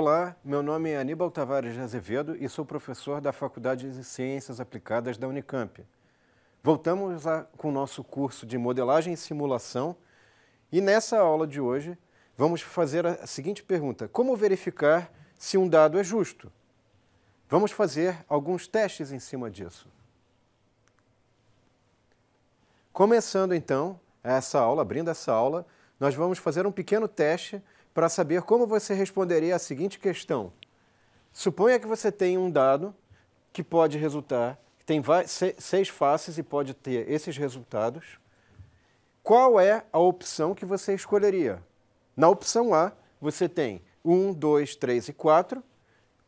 Olá, meu nome é Aníbal Tavares de Azevedo e sou professor da Faculdade de Ciências Aplicadas da Unicamp. Voltamos com o nosso curso de Modelagem e Simulação e nessa aula de hoje vamos fazer a seguinte pergunta: Como verificar se um dado é justo? Vamos fazer alguns testes em cima disso. Começando então essa aula, abrindo essa aula, nós vamos fazer um pequeno teste para saber como você responderia à seguinte questão. Suponha que você tem um dado que pode resultar, que tem seis faces e pode ter esses resultados. Qual é a opção que você escolheria? Na opção A, você tem 1, 2, 3 e 4,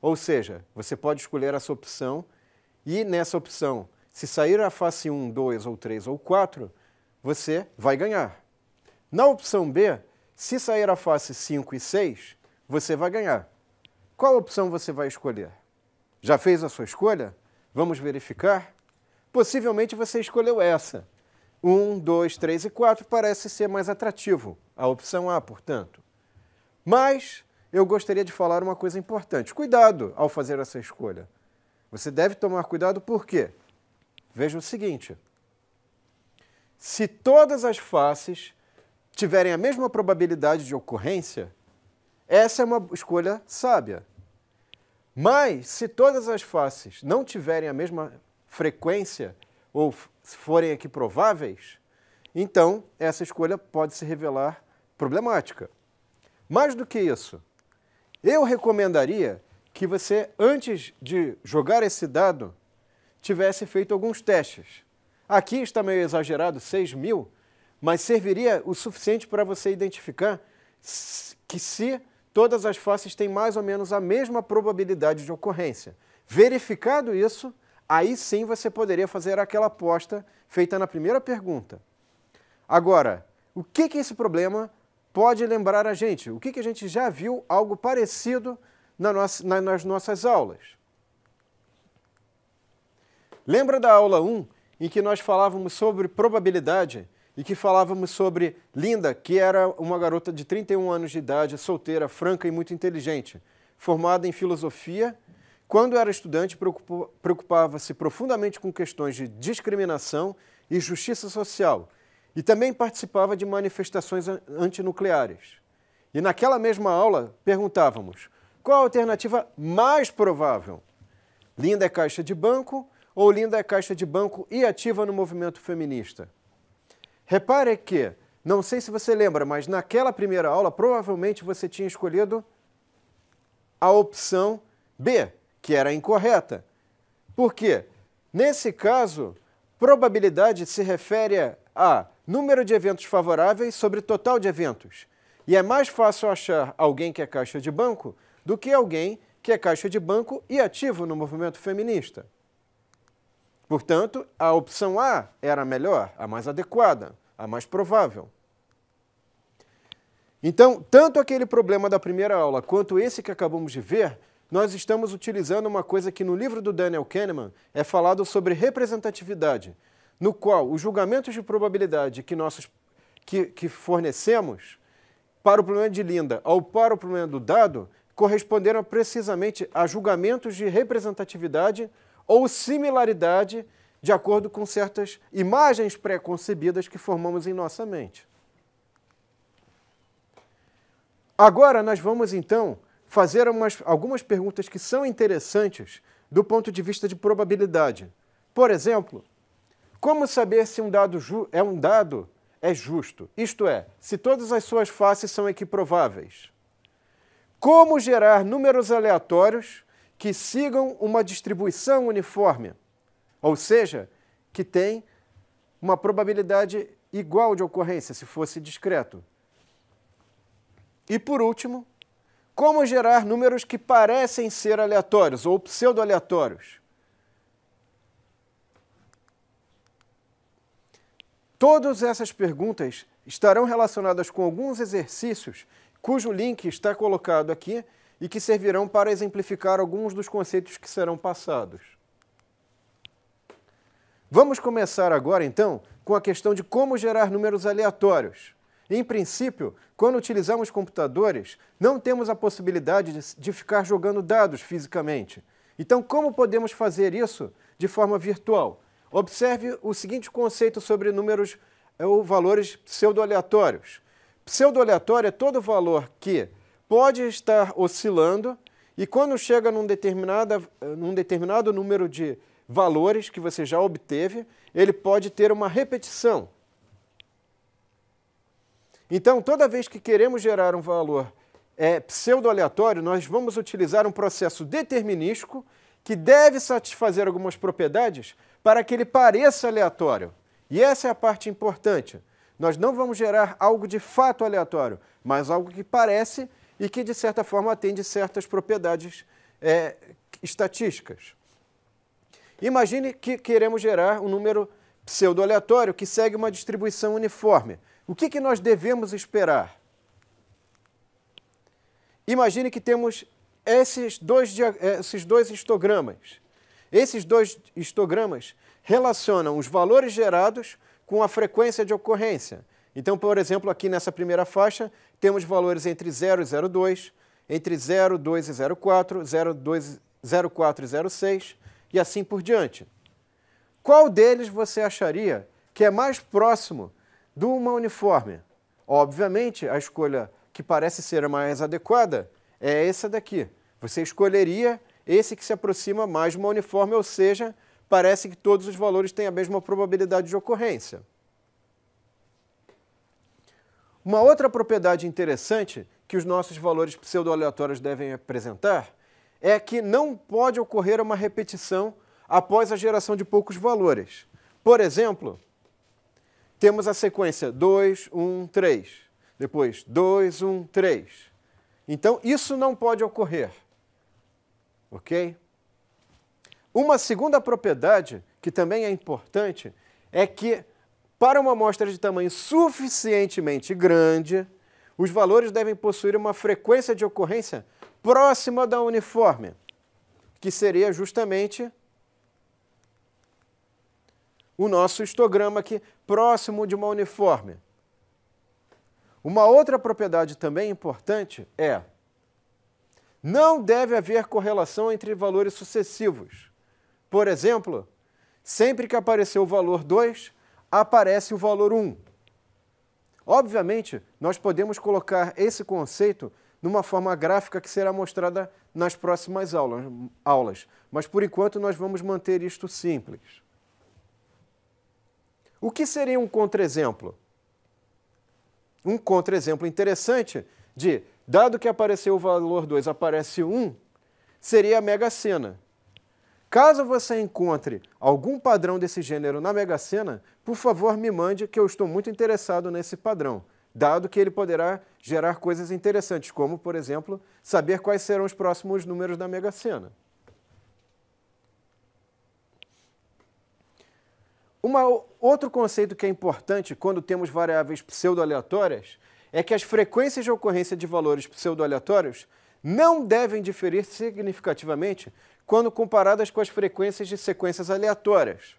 ou seja, você pode escolher essa opção e nessa opção, se sair a face 1, 2 ou 3 ou 4, você vai ganhar. Na opção B, se sair a face 5 e 6, você vai ganhar. Qual opção você vai escolher? Já fez a sua escolha? Vamos verificar? Possivelmente você escolheu essa. 1, 2, 3 e 4 parece ser mais atrativo, a opção A, portanto. Mas eu gostaria de falar uma coisa importante. Cuidado ao fazer essa escolha. Você deve tomar cuidado por quê? Veja o seguinte: se todas as faces tiverem a mesma probabilidade de ocorrência, essa é uma escolha sábia. Mas, se todas as faces não tiverem a mesma frequência ou forem aqui prováveis, então essa escolha pode se revelar problemática. Mais do que isso, eu recomendaria que você, antes de jogar esse dado, tivesse feito alguns testes. Aqui está meio exagerado, 6 mil, mas serviria o suficiente para você identificar que se todas as faces têm mais ou menos a mesma probabilidade de ocorrência. Verificado isso, aí sim você poderia fazer aquela aposta feita na primeira pergunta. Agora, o que, que esse problema pode lembrar a gente? O que, que a gente já viu algo parecido na nossa, na, nas nossas aulas? Lembra da aula 1, em que nós falávamos sobre probabilidade e que falávamos sobre Linda, que era uma garota de 31 anos de idade, solteira, franca e muito inteligente, formada em filosofia. Quando era estudante, preocupava-se profundamente com questões de discriminação e justiça social e também participava de manifestações antinucleares. E naquela mesma aula, perguntávamos qual a alternativa mais provável? Linda é caixa de banco ou Linda é caixa de banco e ativa no movimento feminista? Repare que, não sei se você lembra, mas naquela primeira aula provavelmente você tinha escolhido a opção B, que era incorreta. Por quê? Nesse caso, probabilidade se refere a número de eventos favoráveis sobre total de eventos. E é mais fácil achar alguém que é caixa de banco do que alguém que é caixa de banco e ativo no movimento feminista. Portanto, a opção A era a melhor, a mais adequada, a mais provável. Então, tanto aquele problema da primeira aula quanto esse que acabamos de ver, nós estamos utilizando uma coisa que no livro do Daniel Kahneman é falado sobre representatividade, no qual os julgamentos de probabilidade que, nossos, que, que fornecemos para o problema de Linda ou para o problema do dado corresponderam precisamente a julgamentos de representatividade ou similaridade de acordo com certas imagens pré-concebidas que formamos em nossa mente. Agora nós vamos então fazer umas, algumas perguntas que são interessantes do ponto de vista de probabilidade. Por exemplo, como saber se um dado é um dado é justo? Isto é, se todas as suas faces são equiprováveis. Como gerar números aleatórios que sigam uma distribuição uniforme, ou seja, que tem uma probabilidade igual de ocorrência, se fosse discreto. E por último, como gerar números que parecem ser aleatórios ou pseudo-aleatórios? Todas essas perguntas estarão relacionadas com alguns exercícios cujo link está colocado aqui e que servirão para exemplificar alguns dos conceitos que serão passados. Vamos começar agora, então, com a questão de como gerar números aleatórios. Em princípio, quando utilizamos computadores, não temos a possibilidade de, ficar jogando dados fisicamente. Então, como podemos fazer isso de forma virtual? Observe o seguinte conceito sobre números eh, ou valores pseudo-aleatórios. Pseudo-aleatório é todo valor que pode estar oscilando e quando chega num, determinada, num determinado número de valores que você já obteve, ele pode ter uma repetição. Então, toda vez que queremos gerar um valor é, pseudo-aleatório, nós vamos utilizar um processo determinístico que deve satisfazer algumas propriedades para que ele pareça aleatório. E essa é a parte importante. Nós não vamos gerar algo de fato aleatório, mas algo que parece aleatório e que, de certa forma, atende certas propriedades é, estatísticas. Imagine que queremos gerar um número pseudo-aleatório que segue uma distribuição uniforme. O que, que nós devemos esperar? Imagine que temos esses dois, é, esses dois histogramas. Esses dois histogramas relacionam os valores gerados com a frequência de ocorrência. Então, por exemplo, aqui nessa primeira faixa, temos valores entre 0 e 02, entre 02 e 04, 02, 04 e 06 e assim por diante. Qual deles você acharia que é mais próximo de uma uniforme? Obviamente, a escolha que parece ser a mais adequada é essa daqui. Você escolheria esse que se aproxima mais de uma uniforme, ou seja, parece que todos os valores têm a mesma probabilidade de ocorrência. Uma outra propriedade interessante que os nossos valores pseudoaleatórios devem apresentar é que não pode ocorrer uma repetição após a geração de poucos valores. Por exemplo, temos a sequência 2, 1, 3, depois 2, 1, 3. Então, isso não pode ocorrer. Ok? Uma segunda propriedade que também é importante é que para uma amostra de tamanho suficientemente grande, os valores devem possuir uma frequência de ocorrência próxima da uniforme, que seria justamente o nosso histograma aqui, próximo de uma uniforme. Uma outra propriedade também importante é não deve haver correlação entre valores sucessivos. Por exemplo, sempre que aparecer o valor 2, aparece o valor 1. Obviamente, nós podemos colocar esse conceito numa forma gráfica que será mostrada nas próximas aulas, mas por enquanto nós vamos manter isto simples. O que seria um contra-exemplo? Um contra-exemplo interessante de, dado que apareceu o valor 2, aparece 1, seria a mega-sena. Caso você encontre algum padrão desse gênero na Mega Sena, por favor me mande que eu estou muito interessado nesse padrão, dado que ele poderá gerar coisas interessantes, como, por exemplo, saber quais serão os próximos números da Mega Sena. Uma, outro conceito que é importante quando temos variáveis pseudoaleatórias é que as frequências de ocorrência de valores pseudoaleatórios não devem diferir significativamente quando comparadas com as frequências de sequências aleatórias.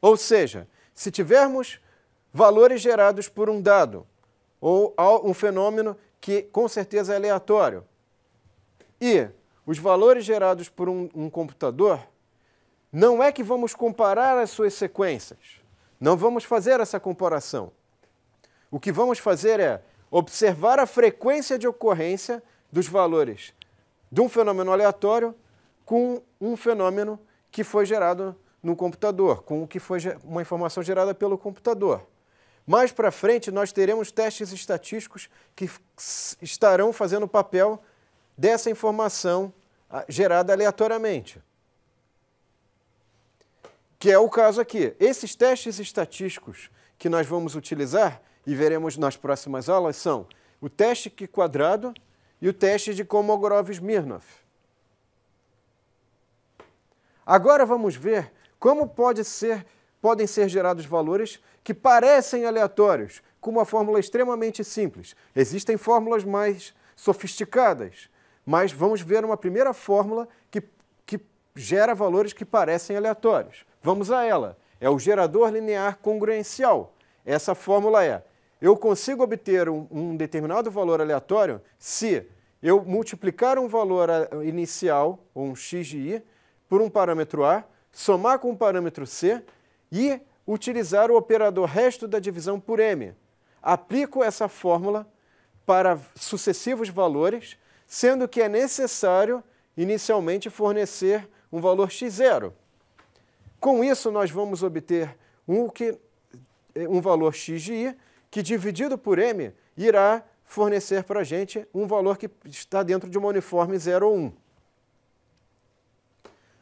Ou seja, se tivermos valores gerados por um dado ou um fenômeno que com certeza é aleatório e os valores gerados por um, um computador, não é que vamos comparar as suas sequências, não vamos fazer essa comparação. O que vamos fazer é observar a frequência de ocorrência dos valores de um fenômeno aleatório com um fenômeno que foi gerado no computador, com o que foi uma informação gerada pelo computador. Mais para frente, nós teremos testes estatísticos que estarão fazendo o papel dessa informação ah, gerada aleatoriamente. Que é o caso aqui. Esses testes estatísticos que nós vamos utilizar e veremos nas próximas aulas são o teste q quadrado, e o teste de Kolmogorov-Smirnov. Agora vamos ver como pode ser, podem ser gerados valores que parecem aleatórios, com uma fórmula extremamente simples. Existem fórmulas mais sofisticadas, mas vamos ver uma primeira fórmula que, que gera valores que parecem aleatórios. Vamos a ela. É o gerador linear congruencial. Essa fórmula é eu consigo obter um, um determinado valor aleatório se eu multiplicar um valor eh, inicial, ou um x de i, por um parâmetro a, somar com o um parâmetro c e utilizar o operador resto da divisão por m. Aplico essa fórmula para sucessivos valores, sendo que é necessário inicialmente fornecer um valor x0. Com isso, nós vamos obter um, que, eh, um valor x de i que dividido por M irá fornecer para a gente um valor que está dentro de uma uniforme 0 ou 1.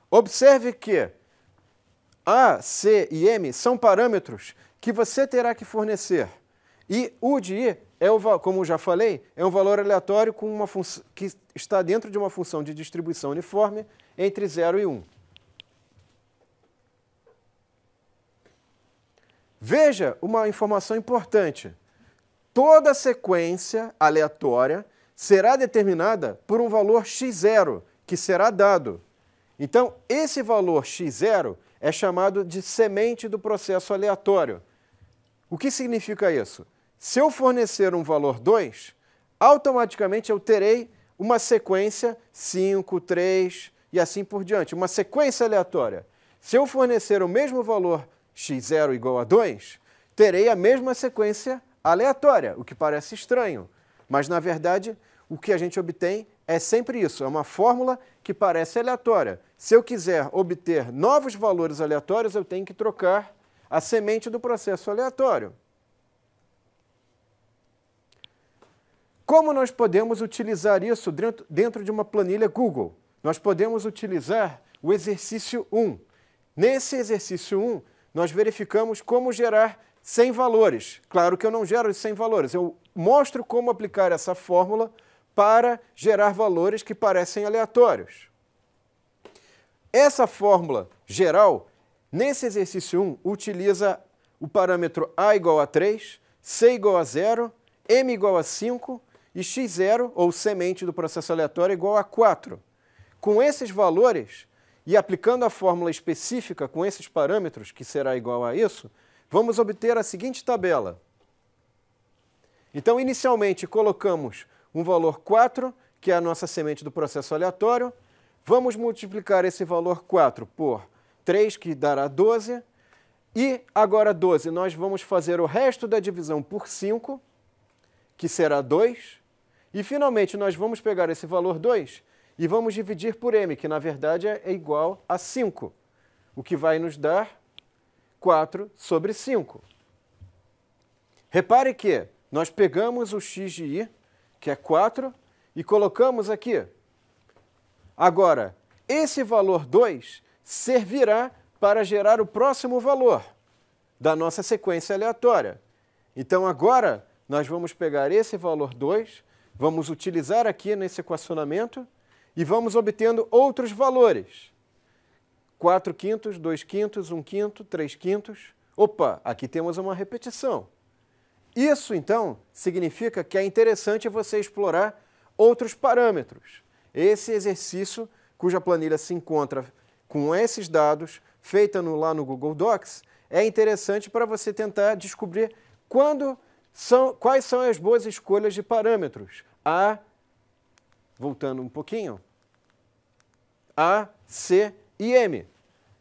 Observe que A, C e M são parâmetros que você terá que fornecer. E U de I, é o, como já falei, é um valor aleatório com uma que está dentro de uma função de distribuição uniforme entre 0 e 1. Veja uma informação importante. Toda sequência aleatória será determinada por um valor x0, que será dado. Então, esse valor x0 é chamado de semente do processo aleatório. O que significa isso? Se eu fornecer um valor 2, automaticamente eu terei uma sequência 5, 3 e assim por diante, uma sequência aleatória. Se eu fornecer o mesmo valor x0 igual a 2, terei a mesma sequência aleatória, o que parece estranho. Mas, na verdade, o que a gente obtém é sempre isso, é uma fórmula que parece aleatória. Se eu quiser obter novos valores aleatórios, eu tenho que trocar a semente do processo aleatório. Como nós podemos utilizar isso dentro de uma planilha Google? Nós podemos utilizar o exercício 1. Nesse exercício 1, nós verificamos como gerar 100 valores. Claro que eu não gero 100 valores, eu mostro como aplicar essa fórmula para gerar valores que parecem aleatórios. Essa fórmula geral, nesse exercício 1, utiliza o parâmetro a igual a 3, c igual a 0, m igual a 5 e x0, ou semente do processo aleatório, igual a 4. Com esses valores, e aplicando a fórmula específica com esses parâmetros, que será igual a isso, vamos obter a seguinte tabela. Então, inicialmente, colocamos um valor 4, que é a nossa semente do processo aleatório. Vamos multiplicar esse valor 4 por 3, que dará 12. E agora 12, nós vamos fazer o resto da divisão por 5, que será 2. E, finalmente, nós vamos pegar esse valor 2 e vamos dividir por m, que na verdade é igual a 5, o que vai nos dar 4 sobre 5. Repare que nós pegamos o x de i, que é 4, e colocamos aqui. Agora, esse valor 2 servirá para gerar o próximo valor da nossa sequência aleatória. Então, agora, nós vamos pegar esse valor 2, vamos utilizar aqui nesse equacionamento e vamos obtendo outros valores. 4 quintos, 2 quintos, 1 um quinto, 3 quintos. Opa, aqui temos uma repetição. Isso, então, significa que é interessante você explorar outros parâmetros. Esse exercício, cuja planilha se encontra com esses dados, feita no, lá no Google Docs, é interessante para você tentar descobrir quando são, quais são as boas escolhas de parâmetros. A, voltando um pouquinho, A, C e M.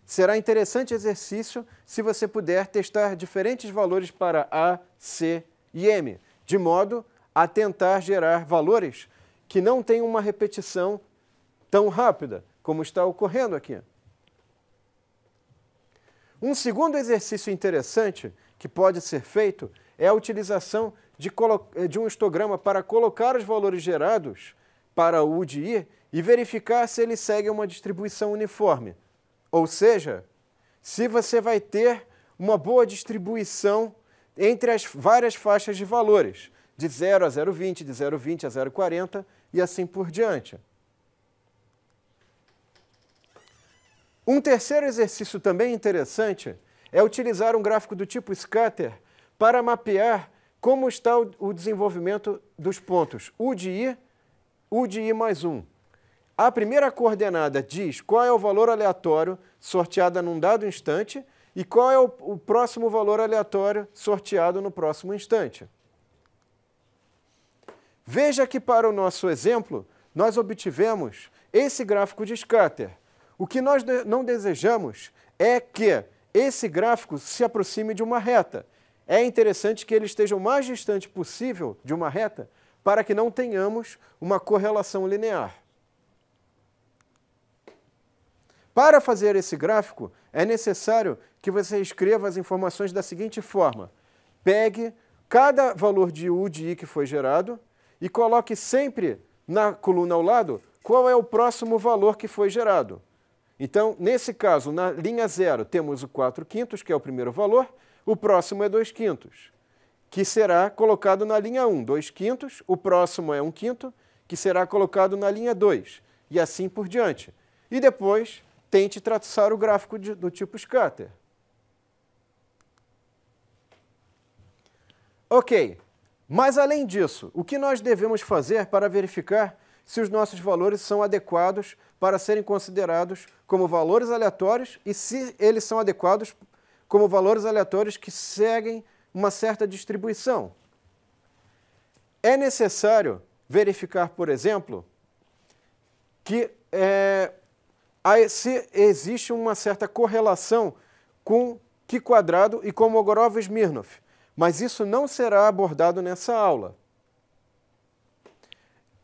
Será interessante exercício se você puder testar diferentes valores para A, C e M, de modo a tentar gerar valores que não tenham uma repetição tão rápida como está ocorrendo aqui. Um segundo exercício interessante que pode ser feito é a utilização de, eh, de um histograma para colocar os valores gerados para o UDI e verificar se ele segue uma distribuição uniforme. Ou seja, se você vai ter uma boa distribuição entre as várias faixas de valores, de 0 a 0,20, de 0,20 a 0,40 e assim por diante. Um terceiro exercício também interessante é utilizar um gráfico do tipo scatter para mapear como está o desenvolvimento dos pontos UDI de i mais 1. A primeira coordenada diz qual é o valor aleatório sorteado num dado instante e qual é o, o próximo valor aleatório sorteado no próximo instante. Veja que para o nosso exemplo, nós obtivemos esse gráfico de scatter. O que nós não desejamos é que esse gráfico se aproxime de uma reta. É interessante que ele esteja o mais distante possível de uma reta para que não tenhamos uma correlação linear. Para fazer esse gráfico, é necessário que você escreva as informações da seguinte forma: pegue cada valor de U de I que foi gerado e coloque sempre na coluna ao lado qual é o próximo valor que foi gerado. Então, nesse caso, na linha zero, temos o 4 quintos, que é o primeiro valor, o próximo é 2 quintos que será colocado na linha 1, 2 quintos, o próximo é 1 um quinto, que será colocado na linha 2, e assim por diante. E depois, tente traçar o gráfico de, do tipo scatter. Ok, mas além disso, o que nós devemos fazer para verificar se os nossos valores são adequados para serem considerados como valores aleatórios e se eles são adequados como valores aleatórios que seguem uma certa distribuição. É necessário verificar, por exemplo, que é, se existe uma certa correlação com que quadrado e com Mogorov-Smirnov, mas isso não será abordado nessa aula.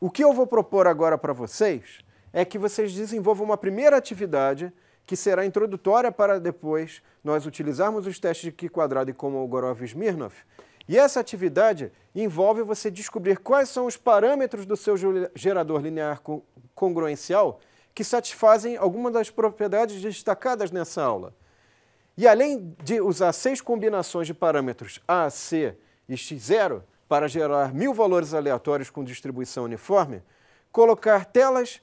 O que eu vou propor agora para vocês é que vocês desenvolvam uma primeira atividade que será introdutória para depois nós utilizarmos os testes de Q quadrado e Kolmogorov-Smirnov. E essa atividade envolve você descobrir quais são os parâmetros do seu gerador linear congruencial que satisfazem alguma das propriedades destacadas nessa aula. E além de usar seis combinações de parâmetros A, C e X0 para gerar mil valores aleatórios com distribuição uniforme, colocar telas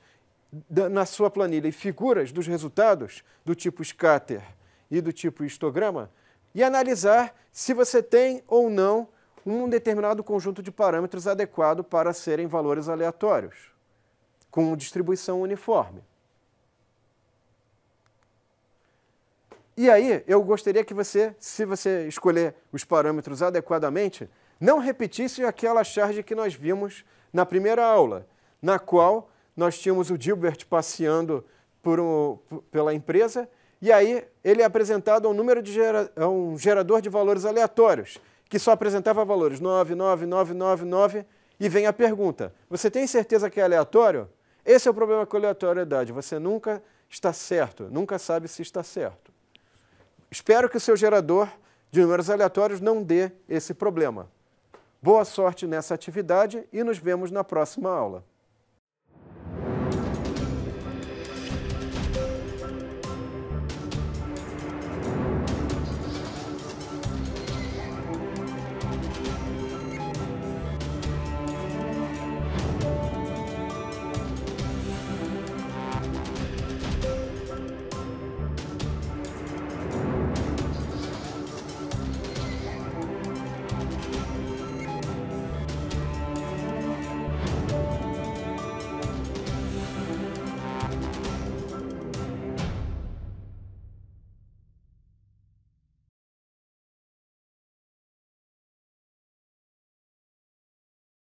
na sua planilha e figuras dos resultados do tipo scatter e do tipo histograma e analisar se você tem ou não um determinado conjunto de parâmetros adequado para serem valores aleatórios, com distribuição uniforme. E aí, eu gostaria que você, se você escolher os parâmetros adequadamente, não repetisse aquela charge que nós vimos na primeira aula, na qual nós tínhamos o Dilbert passeando um, pela empresa e aí ele é apresentado a um, número de gera, um gerador de valores aleatórios, que só apresentava valores 9, 9, 9, 9, 9, e vem a pergunta, você tem certeza que é aleatório? Esse é o problema com a aleatoriedade, você nunca está certo, nunca sabe se está certo. Espero que o seu gerador de números aleatórios não dê esse problema. Boa sorte nessa atividade e nos vemos na próxima aula.